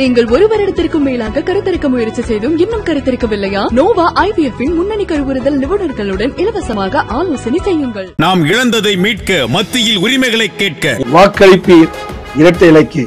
நீங்கள் ஒரு வருடத்திற்கும் மேலாக கருத்தரிக்க முயற்சி செய்தும் இன்னும் கருத்தரிக்கவில்லையா நோவா ஐபிஎஃப் முன்னணி கருவுறுதல் நிபுணர்களுடன் இலவசமாக ஆலோசனை செய்யுங்கள் நாம் இழந்ததை மீட்க மத்தியில் உரிமைகளை கேட்க வாக்களிப்பு இரட்டை இலக்கு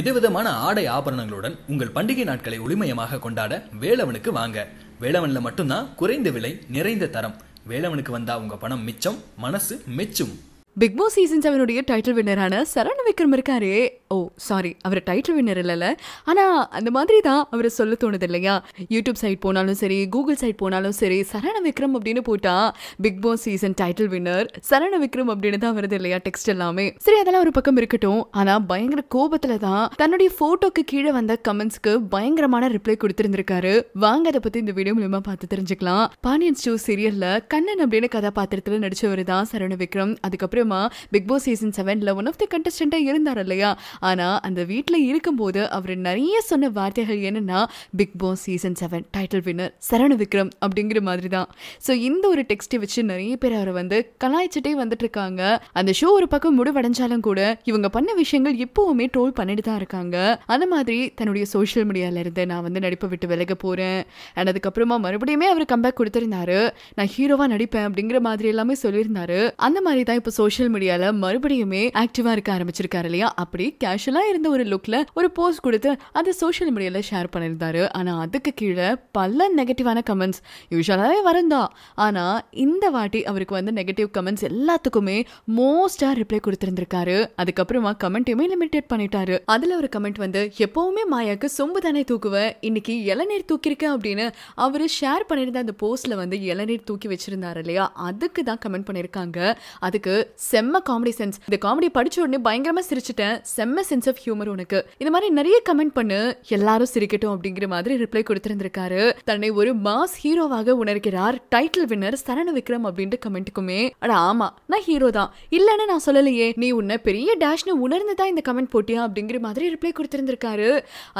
விதவிதமான ஆடை ஆபரணங்களுடன் உங்கள் பண்டிகை நாட்களை ஒளிமயமாக கொண்டாட வேளவனுக்கு வாங்க வேளவன்ல மட்டும்தான் குறைந்த விலை நிறைந்த தரம் வேளவனுக்கு வந்தா உங்க பணம் மிச்சம் மனசு மெச்சும் பிக் பாஸ் சீசன் செவனுடைய டைட்டில் வின்னரான சரண் விக்ரம் இருக்காரு ஓ சாரி அவர் டைட்டில் வின்னர் இல்லைல்ல ஆனால் அந்த மாதிரி தான் அவரை சொல்ல தோணுது இல்லையா யூடியூப் சைட் போனாலும் சரி கூகுள் சைட் போனாலும் சரி சரண விக்ரம் அப்படின்னு போட்டால் Bigg Boss season title winner Charan Vikram அப்படின்னு தான் வருது இல்லையா டெக்ஸ்ட் எல்லாமே சரி அதெல்லாம் ஒரு பக்கம் இருக்கட்டும் ஆனால் பயங்கர கோபத்தில் தான் தன்னுடைய ஃபோட்டோக்கு கீழே வந்த கமெண்ட்ஸ்க்கு பயங்கரமான ரிப்ளை கொடுத்துருந்துருக்காரு வாங்க அதை பற்றி இந்த வீடியோ மூலமாக பார்த்து தெரிஞ்சுக்கலாம் பாண்டியன் ஸ்டூ சீரியலில் கண்ணன் அப்படின்னு கதாபாத்திரத்தில் நடிச்சவர் தான் சரண விக்ரம் அதுக்கப்புறம் அப்புறமா பிக் பாஸ் சீசன் செவனில் ஒன் ஆஃப் த கண்டஸ்டண்ட்டாக இருந்தார் இல்லையா ஆனால் அந்த வீட்டில் இருக்கும்போது அவர் நிறைய சொன்ன வார்த்தைகள் என்னென்னா Bigg Boss season seven title winner Charan Vikram அப்படிங்கிற மாதிரி தான் ஸோ இந்த ஒரு டெக்ஸ்ட்டை வச்சு நிறைய பேர் அவரை வந்து கலாய்ச்சிட்டே வந்துட்டு இருக்காங்க அந்த ஷோ ஒரு பக்கம் முடிவடைஞ்சாலும் கூட இவங்க பண்ண விஷயங்கள் எப்போவுமே ட்ரோல் பண்ணிட்டு தான் இருக்காங்க அந்த மாதிரி தன்னுடைய சோஷியல் மீடியாவிலேருந்து நான் வந்து நடிப்பை விட்டு விலக போகிறேன் அண்ட் அதுக்கப்புறமா மறுபடியுமே அவர் கம்பேக் கொடுத்துருந்தாரு நான் ஹீரோவாக நடிப்பேன் அப்படிங்கிற மாதிரி எல்லாமே சொல்லியிருந்தாரு அந்த மாதிரி தான் இப்போ சோஷியல் மீடியால மறுபடியுமே ஆக்டிவா இருக்க ஆரம்பிச்சிருக்காரு இல்லையா அப்படி கேஷுவலா இருந்த ஒரு லுக்ல ஒரு போஸ்ட் கொடுத்து அதை சோஷியல் மீடியால ஷேர் பண்ணியிருந்தாரு ஆனா அதுக்கு கீழே பல நெகட்டிவான கமெண்ட்ஸ் யூஸ்வலாவே வரந்தா ஆனா இந்த வாட்டி அவருக்கு வந்து நெகட்டிவ் கமெண்ட்ஸ் எல்லாத்துக்குமே மோஸ்டா ரிப்ளை கொடுத்திருந்திருக்காரு அதுக்கப்புறமா கமெண்ட்டையுமே லிமிடேட் பண்ணிட்டாரு அதுல ஒரு கமெண்ட் வந்து எப்பவுமே மாயாக்கு சொம்பு தானே தூக்குவ இன்னைக்கு இளநீர் தூக்கியிருக்கேன் அப்படின்னு அவரு ஷேர் பண்ணியிருந்த அந்த போஸ்ட்ல வந்து இளநீர் தூக்கி வச்சிருந்தாரு இல்லையா அதுக்கு தான் கமெண்ட் பண்ணியிருக்காங்க அதுக்கு செம்ம காமெடி சென்ஸ் இந்த காமெடி படிச்ச உடனே பயங்கரமா சிரிச்சிட்டேன் செம்ம சென்ஸ் ஆஃப் ஹியூமர் உனக்கு இந்த மாதிரி நிறைய கமெண்ட் பண்ணு எல்லாரும் சிரிக்கட்டும் அப்படிங்கிற மாதிரி ரிப்ளை கொடுத்திருந்திருக்காரு தன்னை ஒரு மாஸ் ஹீரோவாக உணர்கிறார் டைட்டில் வின்னர் சரண விக்ரம் அப்படின்ட்டு கமெண்ட்டுக்குமே அட ஆமா நான் ஹீரோ தான் இல்லைன்னு நான் சொல்லலையே நீ உன்னை பெரிய டேஷ்னு உணர்ந்து தான் இந்த கமெண்ட் போட்டியா அப்படிங்கிற மாதிரி ரிப்ளை கொடுத்திருந்திருக்காரு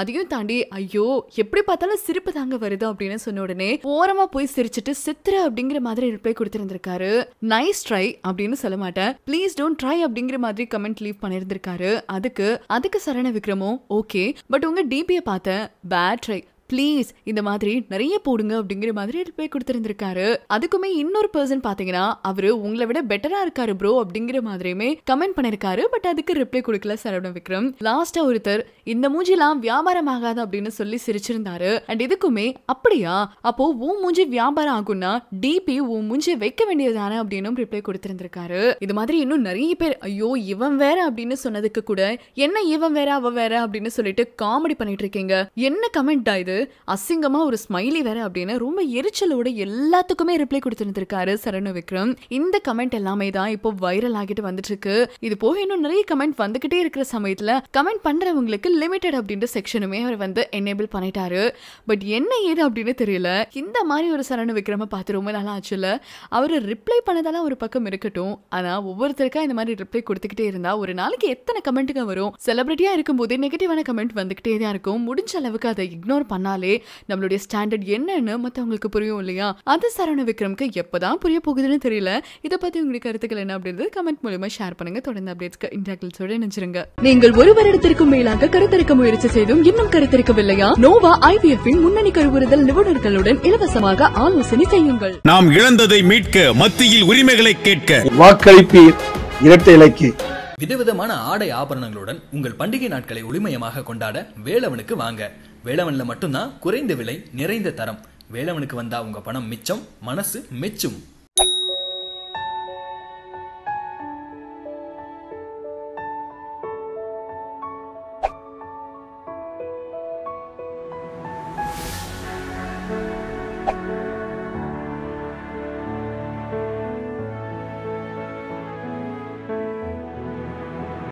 அதையும் தாண்டி ஐயோ எப்படி பார்த்தாலும் சிரிப்பு தாங்க வருது அப்படின்னு சொன்ன உடனே ஓரமா போய் சிரிச்சிட்டு சித்திர அப்படிங்கிற மாதிரி ரிப்ளை கொடுத்திருந்திருக்காரு நைஸ் ட்ரை அப்படின்னு சொல்ல மாட்டேன் ப்ளீஸ் டோன்ட் ட்ரை அப்படிங்கிற மாதிரி கமெண்ட் லீவ் பண்ணியிருந்திருக்காரு அதுக்கு அதுக்கு சரண விக்ரமோ ஓகே பட் உங்க டிபியை பார்த்த பேட் ட்ரை ப்ளீஸ் இந்த மாதிரி நிறைய போடுங்க அப்படிங்கிற மாதிரி போய் கொடுத்துருந்துருக்காரு அதுக்குமே இன்னொரு பர்சன் பாத்தீங்கன்னா அவரு உங்களை விட பெட்டரா இருக்காரு ப்ரோ அப்படிங்கிற மாதிரியுமே கமெண்ட் பண்ணிருக்காரு பட் அதுக்கு ரிப்ளை கொடுக்கல சரவண விக்ரம் லாஸ்டா ஒருத்தர் இந்த மூஞ்சிலாம் வியாபாரம் ஆகாது அப்படின்னு சொல்லி சிரிச்சிருந்தாரு அண்ட் இதுக்குமே அப்படியா அப்போ உன் மூஞ்சி வியாபாரம் ஆகும்னா டிபி உன் மூஞ்சி வைக்க வேண்டியதானே அப்படின்னு ரிப்ளை கொடுத்திருந்திருக்காரு இது மாதிரி இன்னும் நிறைய பேர் ஐயோ இவன் வேற அப்படின்னு சொன்னதுக்கு கூட என்ன இவன் வேற அவ வேற அப்படின்னு சொல்லிட்டு காமெடி பண்ணிட்டு இருக்கீங்க என்ன கமெண்ட் இது அசிங்கமா ஒரு ஸ்மைலி வேற அப்படின்னு ரொம்ப எரிச்சலோட எல்லாத்துக்குமே ரிப்ளை கொடுத்துருந்துருக்காரு சரணு விக்ரம் இந்த கமெண்ட் எல்லாமே தான் இப்போ வைரல் ஆகிட்டு வந்துட்டு இருக்கு இது போக இன்னும் நிறைய கமெண்ட் வந்துகிட்டே இருக்கிற சமயத்துல கமெண்ட் பண்றவங்களுக்கு லிமிடெட் அப்படின்ற செக்ஷனுமே அவர் வந்து எனேபிள் பண்ணிட்டாரு பட் என்ன ஏது அப்படின்னு தெரியல இந்த மாதிரி ஒரு சரணு விக்ரம பார்த்து ரொம்ப நல்லா ஆச்சுல அவர் ரிப்ளை பண்ணதெல்லாம் ஒரு பக்கம் இருக்கட்டும் ஆனா ஒவ்வொருத்தருக்கா இந்த மாதிரி ரிப்ளை கொடுத்துக்கிட்டே இருந்தா ஒரு நாளைக்கு எத்தனை கமெண்ட்டுங்க வரும் செலிபிரிட்டியா போதே நெகட்டிவான கமெண்ட் வந்துகிட்டே தான் இருக்கும் முடிஞ்ச அளவுக்கு அதை இக்னோர் பண்ண சொன்னாலே நம்மளுடைய ஸ்டாண்டர்ட் என்னன்னு மற்றவங்களுக்கு புரியும் இல்லையா அது சரவண விக்ரம்க்கு எப்போதான் புரிய போகுதுன்னு தெரியல இதை பத்தி உங்களுடைய கருத்துக்கள் என்ன அப்படின்றது கமெண்ட் மூலியமா ஷேர் பண்ணுங்க தொடர்ந்து அப்டேட்ஸ்க்கு இன்டாக்கள் நினைச்சிருங்க நீங்கள் ஒரு வருடத்திற்கும் மேலாக கருத்தரிக்க முயற்சி செய்தும் இன்னும் கருத்தரிக்கவில்லையா நோவா ஐவிஎஃப் முன்னணி கருவுறுதல் நிபுணர்களுடன் இலவசமாக ஆலோசனை செய்யுங்கள் நாம் இழந்ததை மீட்க மத்தியில் உரிமைகளை கேட்க வாக்களிப்பு இரட்டை இலக்கு விதவிதமான ஆடை ஆபரணங்களுடன் உங்கள் பண்டிகை நாட்களை ஒளிமயமாக கொண்டாட வேலவனுக்கு வாங்க வேளவனில் மட்டும்தான் குறைந்த விலை நிறைந்த தரம் வேளவனுக்கு வந்தால் உங்கள் பணம் மிச்சம் மனசு மெச்சும்